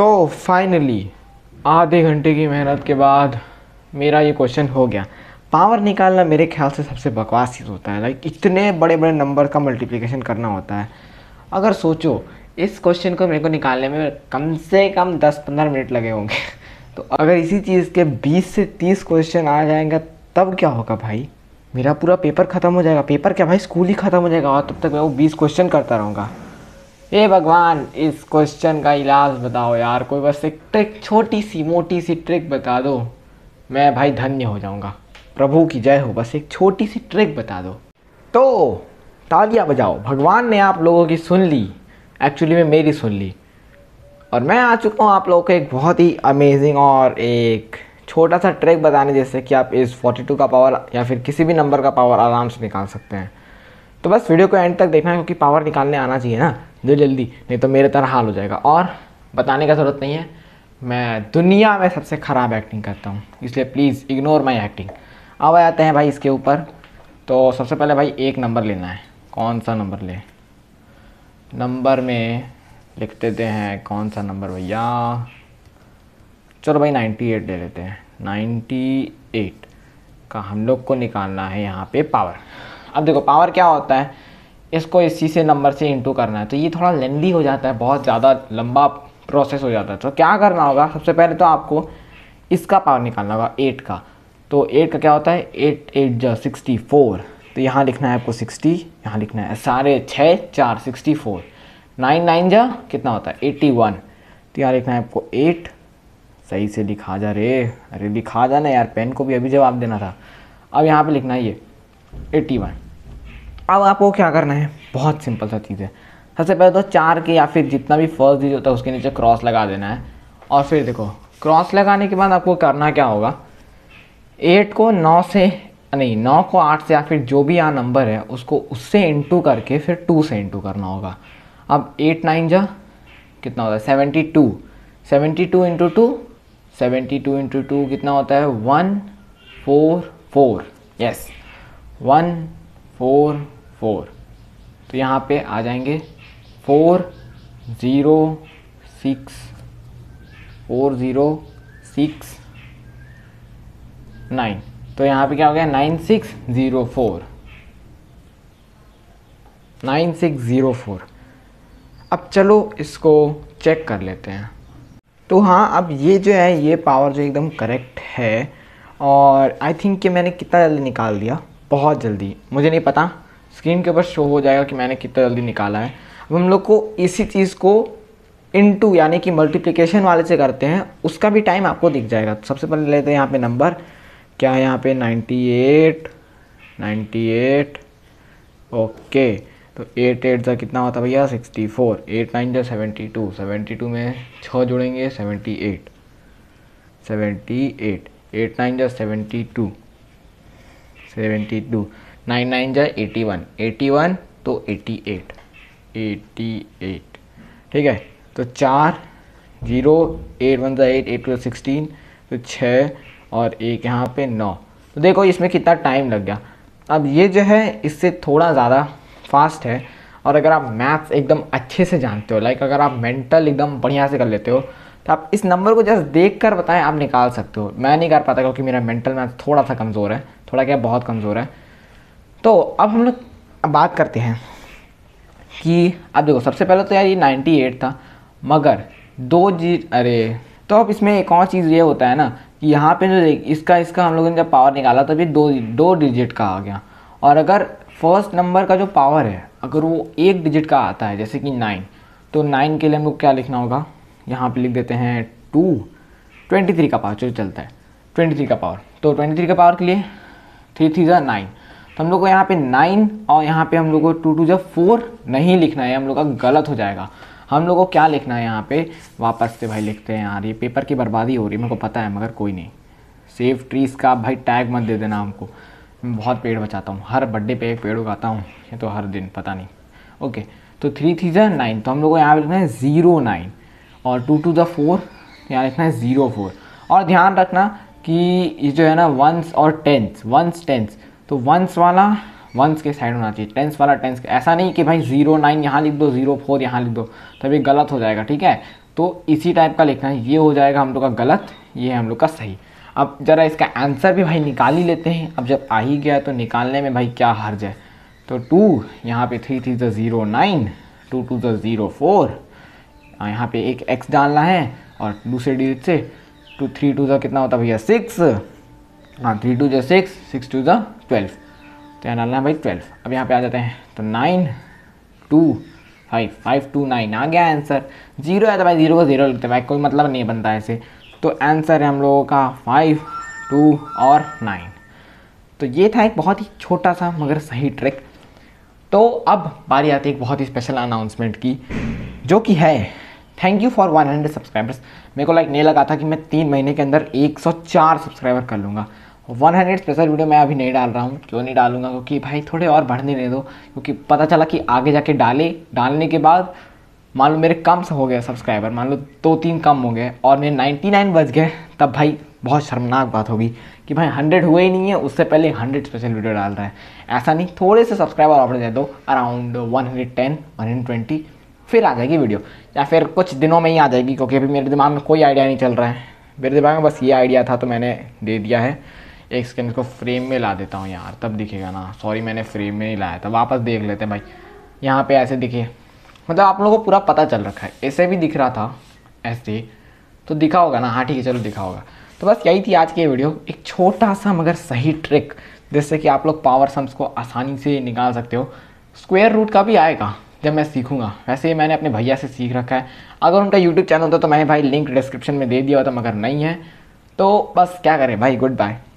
तो फाइनली आधे घंटे की मेहनत के बाद मेरा ये क्वेश्चन हो गया पावर निकालना मेरे ख्याल से सबसे बकवास चीज़ होता है लाइक इतने बड़े बड़े नंबर का मल्टीप्लिकेशन करना होता है अगर सोचो इस क्वेश्चन को मेरे को निकालने में कम से कम 10-15 मिनट लगे होंगे तो अगर इसी चीज़ के 20 से 30 क्वेश्चन आ जाएंगे तब क्या होगा भाई मेरा पूरा पेपर ख़त्म हो जाएगा पेपर क्या भाई स्कूल ही ख़त्म हो जाएगा और तब तक मैं वो बीस क्वेश्चन करता रहूँगा हे भगवान इस क्वेश्चन का इलाज बताओ यार कोई बस एक ट्रिक छोटी सी मोटी सी ट्रिक बता दो मैं भाई धन्य हो जाऊंगा प्रभु की जय हो बस एक छोटी सी ट्रिक बता दो तो तालियां बजाओ भगवान ने आप लोगों की सुन ली एक्चुअली में मेरी सुन ली और मैं आ चुका हूँ आप लोगों को एक बहुत ही अमेजिंग और एक छोटा सा ट्रिक बताने जैसे कि आप इस 42 का पावर या फिर किसी भी नंबर का पावर आराम से निकाल सकते हैं तो बस वीडियो को एंड तक देखना क्योंकि पावर निकालने आना चाहिए ना जो जल्दी नहीं तो मेरे तरह हाल हो जाएगा और बताने का ज़रूरत नहीं है मैं दुनिया में सबसे ख़राब एक्टिंग करता हूँ इसलिए प्लीज़ इग्नोर माई एक्टिंग अब आते हैं भाई इसके ऊपर तो सबसे पहले भाई एक नंबर लेना है कौन सा नंबर ले नंबर में लिख देते हैं कौन सा नंबर भैया चलो भाई एट ले लेते हैं नाइन्टी एट का हम लोग को निकालना है यहाँ पे पावर अब देखो पावर क्या होता है इसको इसी से नंबर से इंटू करना है तो ये थोड़ा लेंदी हो जाता है बहुत ज़्यादा लंबा प्रोसेस हो जाता है तो क्या करना होगा सबसे पहले तो आपको इसका पावर निकालना होगा एट का तो एट का क्या होता है एट एट जो सिक्सटी फोर तो यहाँ लिखना है आपको सिक्सटी यहाँ लिखना है सारे छः चार सिक्सटी फोर नाइन नाइन जा कितना होता है एट्टी वन तो यहाँ लिखना है आपको एट सही से लिखा जा रे अरे लिखा जा ना यार पेन को भी अभी जवाब देना था अब यहाँ पे लिखना है ये एट्टी वन अब आपको क्या करना है बहुत सिंपल सा चीज़ है सबसे पहले तो चार के या फिर जितना भी फर्स्ट डिजिट होता है उसके नीचे क्रॉस लगा देना है और फिर देखो क्रॉस लगाने के बाद आपको करना क्या होगा एट को नौ से नहीं नौ को आठ से या फिर जो भी यहाँ नंबर है उसको उससे इंटू करके फिर टू से इंटू करना होगा अब एट नाइन जा कितना होता है seventy two seventy two into two seventy two into two कितना होता है one four four yes one four four तो यहाँ पे आ जाएंगे four zero six four zero six nine तो यहाँ पे क्या हो गया nine six zero four nine six zero four अब चलो इसको चेक कर लेते हैं तो हाँ अब ये जो है ये पावर जो एकदम करेक्ट है और आई थिंक कि मैंने कितना जल्दी निकाल दिया बहुत जल्दी मुझे नहीं पता स्क्रीन के ऊपर शो हो जाएगा कि मैंने कितना जल्दी निकाला है अब हम लोग को इसी चीज़ को इनटू यानी कि मल्टीप्लिकेशन वाले से करते हैं उसका भी टाइम आपको दिख जाएगा सबसे पहले लेते हैं यहाँ पे नंबर क्या है यहाँ पे 98 98 ओके तो एट एट जो कितना होता भैया 64 एट नाइन जो सेवेंटी टू में छः जुड़ेंगे 78 78 एट नाइन जो two seventy two nine nine जाए एटी वन एटी वन तो एटी एट एटी एट ठीक है तो चार जीरो एट वन जाए एट एट टू सिक्सटीन तो छः और एक यहाँ पे नौ तो देखो इसमें कितना टाइम लग गया अब ये जो है इससे थोड़ा ज़्यादा फास्ट है और अगर आप मैथ्स एकदम अच्छे से जानते हो लाइक अगर आप मेंटल एकदम बढ़िया से कर लेते हो तो आप इस नंबर को जस्ट देख कर बताएं आप निकाल सकते हो मैं नहीं कर पाता क्योंकि मेरा मेंटल मैथ थोड़ा सा कमज़ोर है थोड़ा क्या बहुत कमज़ोर है तो अब हम लोग बात करते हैं कि अब देखो सबसे पहले तो यार ये 98 था मगर दो जी अरे तो अब इसमें एक और चीज़ ये होता है ना कि यहाँ पे जो इसका इसका हम लोगों ने जब पावर निकाला तभी दो दो डिजिट का आ गया और अगर फर्स्ट नंबर का जो पावर है अगर वो एक डिजिट का आता है जैसे कि नाइन तो नाइन के लिए हम लोग क्या लिखना होगा यहाँ पे लिख देते हैं टू ट्वेंटी थ्री का पावर चलो चलता है ट्वेंटी थ्री का पावर तो ट्वेंटी थ्री का पावर के लिए थ्री थ्री ज़ा नाइन तो हम लोग को यहाँ पे नाइन और यहाँ पे हम लोग को टू टू जब फोर नहीं लिखना है हम लोग का गलत हो जाएगा हम लोग को क्या लिखना है यहाँ पे वापस से भाई लिखते हैं यार ये पेपर की बर्बादी हो रही है मेरे को पता है मगर कोई नहीं सेफ ट्रीज़ का भाई टैग मत दे देना हमको मैं बहुत पेड़ बचाता हूँ हर बर्थडे पे एक पेड़ उगाता हूँ ये तो हर दिन पता नहीं ओके तो थ्री थ्री ज़ा नाइन तो हम लोग को यहाँ पे लिखना है ज़ीरो नाइन और टू टू द फोर यहाँ लिखना है ज़ीरो फोर और ध्यान रखना कि ये जो है ना वंस और टेंस वंस टेंस तो वंस वाला वंस के साइड होना चाहिए टेंस वाला टेंस ऐसा नहीं कि भाई ज़ीरो नाइन यहाँ लिख दो ज़ीरो फोर यहाँ लिख दो तब ये गलत हो जाएगा ठीक है तो इसी टाइप का लिखना है ये हो जाएगा हम लोग का गलत ये हम लोग का सही अब ज़रा इसका आंसर भी भाई निकाल ही लेते हैं अब जब आ ही गया तो निकालने में भाई क्या हर्ज है तो टू यहाँ पे three three zero nine two two zero four हाँ, यहाँ पे एक एक्स डालना है और दूसरे डिजिट से टू थ्री टू जो कितना होता है भैया सिक्स हाँ थ्री टू जो सिक्स सिक्स टू जो ट्वेल्व तो यहाँ डालना है भाई ट्वेल्व अब यहाँ पे आ जाते हैं तो nine two five five two nine आ गया आंसर जीरो आता भाई जीरो को जीरो लिखते भाई कोई मतलब नहीं बनता ऐसे तो आंसर है हम लोगों का फाइव टू और नाइन तो ये था एक बहुत ही छोटा सा मगर सही ट्रिक तो अब बारी आती है एक बहुत ही स्पेशल अनाउंसमेंट की जो कि है thank you for one hundred subscribers मेरे को लाइक नहीं लगा था कि मैं तीन महीने के अंदर एक सौ चार सब्सक्राइबर कर लूँगा हंड्रेड स्पेशल वीडियो मैं अभी नहीं डाल रहा हूँ क्यों नहीं डालूंगा क्योंकि भाई थोड़े और बढ़ने दे दो क्योंकि पता चला कि आगे जाके डाले डालने के बाद मान लो मेरे कम से हो गए सब्सक्राइबर मान लो दो तीन कम हो गए और मेरे नाइन बच गए तब भाई बहुत शर्मनाक बात होगी कि भाई हंड्रेड हुए ही नहीं है उससे पहले हंड्रेड स्पेशल वीडियो डाल रहा है ऐसा नहीं थोड़े से सब्सक्राइबर ऑफर दे दो around one hundred ten one hundred twenty फिर आ जाएगी वीडियो या फिर कुछ दिनों में ही आ जाएगी क्योंकि अभी मेरे दिमाग में कोई आइडिया नहीं चल रहा है मेरे दिमाग में बस ये आइडिया था तो मैंने दे दिया है एक सेकेंड इसको फ्रेम में ला देता हूँ यार तब दिखेगा ना सॉरी मैंने फ्रेम में नहीं लाया था वापस देख लेते हैं भाई यहाँ पे ऐसे दिखे मतलब आप लोगों को पूरा पता चल रखा है ऐसे भी दिख रहा था ऐसे तो दिखा होगा ना हाँ ठीक है चलो दिखा होगा तो बस यही थी आज की वीडियो एक छोटा सा मगर सही ट्रिक जिससे कि आप लोग पावर सम्स को आसानी से निकाल सकते हो स्क्वेयर रूट का भी आएगा जब मैं सीखूंगा वैसे ही मैंने अपने भैया से सीख रखा है अगर उनका यूट्यूब चैनल होता तो मैंने भाई लिंक डिस्क्रिप्शन में दे दिया होता मगर नहीं है तो बस क्या करें भाई गुड बाय